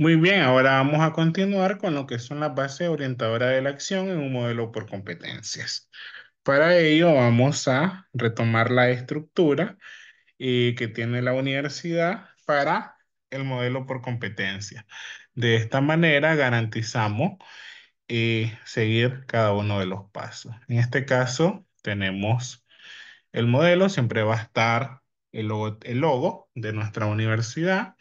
Muy bien, ahora vamos a continuar con lo que son las bases orientadoras de la acción en un modelo por competencias. Para ello vamos a retomar la estructura eh, que tiene la universidad para el modelo por competencias. De esta manera garantizamos eh, seguir cada uno de los pasos. En este caso tenemos el modelo, siempre va a estar el logo de nuestra universidad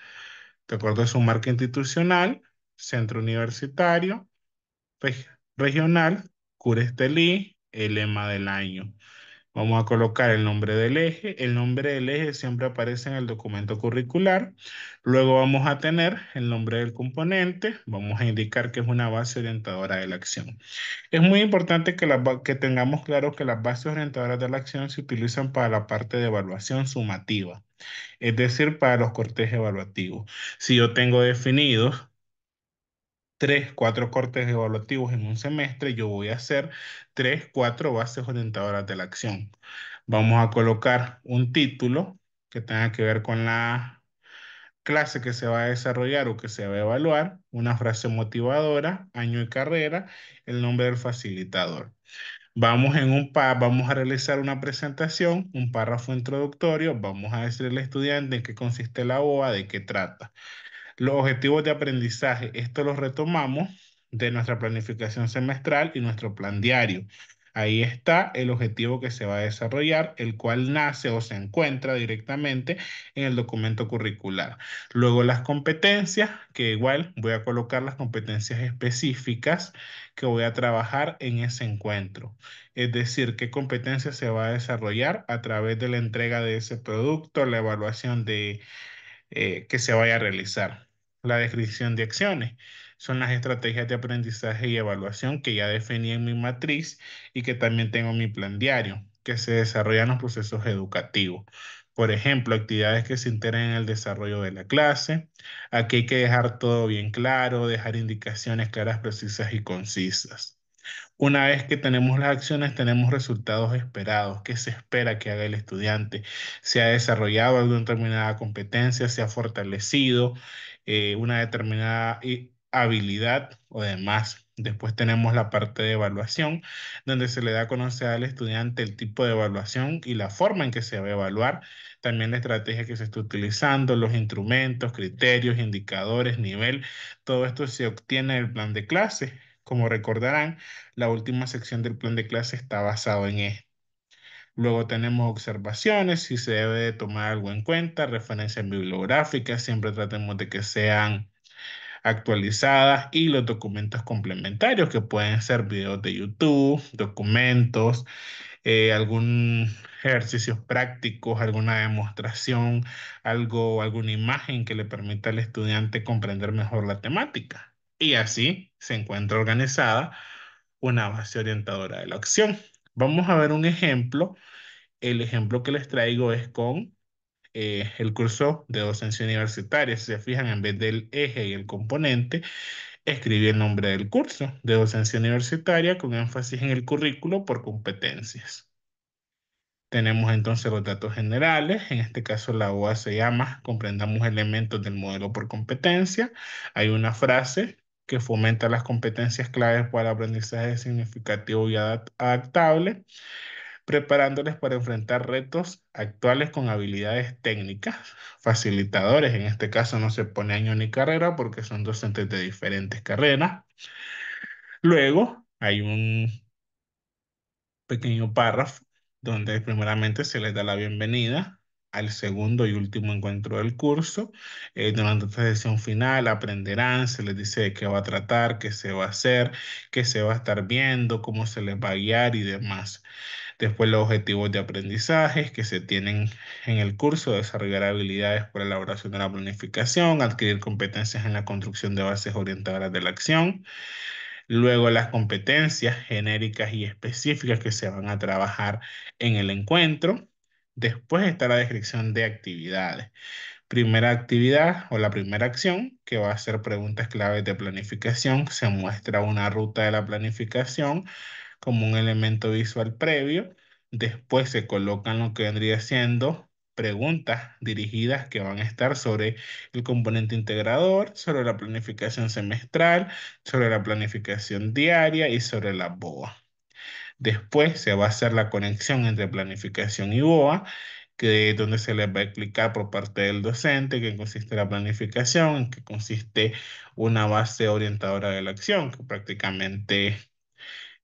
de acuerdo a su marca institucional, centro universitario, regional, Curestelí, el lema del año. Vamos a colocar el nombre del eje. El nombre del eje siempre aparece en el documento curricular. Luego vamos a tener el nombre del componente. Vamos a indicar que es una base orientadora de la acción. Es muy importante que, que tengamos claro que las bases orientadoras de la acción se utilizan para la parte de evaluación sumativa. Es decir, para los cortes evaluativos. Si yo tengo definidos tres, cuatro cortes evaluativos en un semestre, yo voy a hacer tres, cuatro bases orientadoras de la acción. Vamos a colocar un título que tenga que ver con la clase que se va a desarrollar o que se va a evaluar, una frase motivadora, año y carrera, el nombre del facilitador. Vamos, en un vamos a realizar una presentación, un párrafo introductorio, vamos a decirle al estudiante en qué consiste la OA, de qué trata. Los objetivos de aprendizaje, esto lo retomamos de nuestra planificación semestral y nuestro plan diario. Ahí está el objetivo que se va a desarrollar, el cual nace o se encuentra directamente en el documento curricular. Luego las competencias, que igual voy a colocar las competencias específicas que voy a trabajar en ese encuentro. Es decir, qué competencia se va a desarrollar a través de la entrega de ese producto, la evaluación de, eh, que se vaya a realizar la descripción de acciones. Son las estrategias de aprendizaje y evaluación que ya definí en mi matriz y que también tengo en mi plan diario, que se desarrollan los procesos educativos. Por ejemplo, actividades que se integren en el desarrollo de la clase. Aquí hay que dejar todo bien claro, dejar indicaciones claras, precisas y concisas. Una vez que tenemos las acciones, tenemos resultados esperados. ¿Qué se espera que haga el estudiante? ¿Se ha desarrollado alguna determinada competencia? ¿Se ha fortalecido eh, una determinada eh, habilidad o demás? Después tenemos la parte de evaluación, donde se le da a conocer al estudiante el tipo de evaluación y la forma en que se va a evaluar, también la estrategia que se está utilizando, los instrumentos, criterios, indicadores, nivel. Todo esto se obtiene en el plan de clase como recordarán, la última sección del plan de clase está basado en esto. Luego tenemos observaciones, si se debe tomar algo en cuenta, referencias bibliográficas, siempre tratemos de que sean actualizadas y los documentos complementarios que pueden ser videos de YouTube, documentos, algunos eh, algún ejercicios prácticos, alguna demostración, algo, alguna imagen que le permita al estudiante comprender mejor la temática y así se encuentra organizada una base orientadora de la acción. Vamos a ver un ejemplo. El ejemplo que les traigo es con eh, el curso de docencia universitaria. Si se fijan, en vez del eje y el componente, escribí el nombre del curso de docencia universitaria con énfasis en el currículo por competencias. Tenemos entonces los datos generales, en este caso la OA se llama Comprendamos elementos del modelo por competencia. Hay una frase que fomenta las competencias claves para aprendizaje significativo y adaptable, preparándoles para enfrentar retos actuales con habilidades técnicas, facilitadores, en este caso no se pone año ni carrera porque son docentes de diferentes carreras. Luego hay un pequeño párrafo donde primeramente se les da la bienvenida al segundo y último encuentro del curso. Eh, durante esta sesión final aprenderán, se les dice de qué va a tratar, qué se va a hacer, qué se va a estar viendo, cómo se les va a guiar y demás. Después los objetivos de aprendizaje que se tienen en el curso, desarrollar habilidades por elaboración de la planificación, adquirir competencias en la construcción de bases orientadoras de la acción. Luego las competencias genéricas y específicas que se van a trabajar en el encuentro. Después está la descripción de actividades. Primera actividad o la primera acción, que va a ser preguntas claves de planificación, se muestra una ruta de la planificación como un elemento visual previo. Después se colocan lo que vendría siendo preguntas dirigidas que van a estar sobre el componente integrador, sobre la planificación semestral, sobre la planificación diaria y sobre la BOA. Después se va a hacer la conexión entre planificación y BOA, que es donde se les va a explicar por parte del docente qué consiste la planificación, en qué consiste una base orientadora de la acción, que prácticamente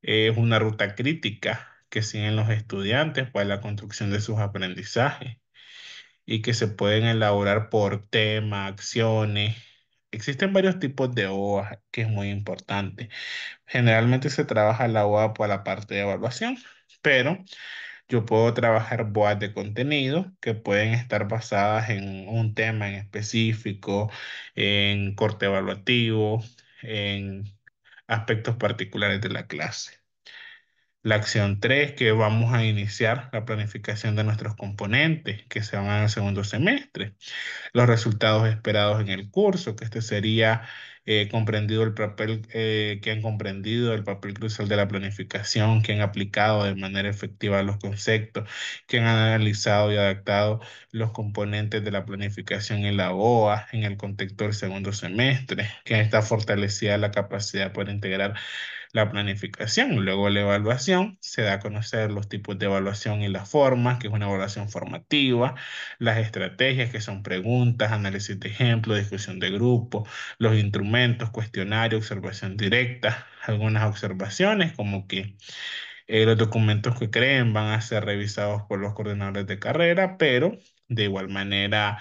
es una ruta crítica que siguen los estudiantes para la construcción de sus aprendizajes y que se pueden elaborar por tema, acciones, Existen varios tipos de OA, que es muy importante. Generalmente se trabaja la OA por la parte de evaluación, pero yo puedo trabajar BOAs de contenido que pueden estar basadas en un tema en específico, en corte evaluativo, en aspectos particulares de la clase. La acción 3, que vamos a iniciar la planificación de nuestros componentes que se van al segundo semestre. Los resultados esperados en el curso, que este sería eh, comprendido el papel, eh, que han comprendido el papel crucial de la planificación, que han aplicado de manera efectiva los conceptos, que han analizado y adaptado los componentes de la planificación en la OA en el contexto del segundo semestre, que está fortalecida la capacidad para integrar la planificación. Luego la evaluación, se da a conocer los tipos de evaluación y las formas, que es una evaluación formativa, las estrategias, que son preguntas, análisis de ejemplo, discusión de grupo, los instrumentos, cuestionario, observación directa, algunas observaciones como que... Eh, los documentos que creen van a ser revisados por los coordinadores de carrera, pero de igual manera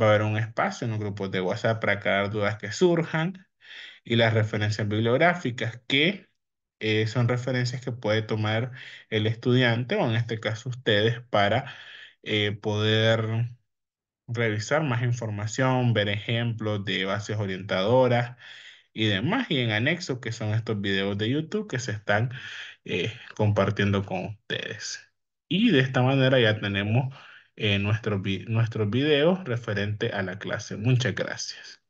va a haber un espacio en un grupos de WhatsApp para aclarar dudas que surjan y las referencias bibliográficas que eh, son referencias que puede tomar el estudiante o en este caso ustedes para eh, poder revisar más información, ver ejemplos de bases orientadoras y demás. Y en anexo, que son estos videos de YouTube que se están eh, compartiendo con ustedes. Y de esta manera ya tenemos nuestros nuestro videos referente a la clase. Muchas gracias.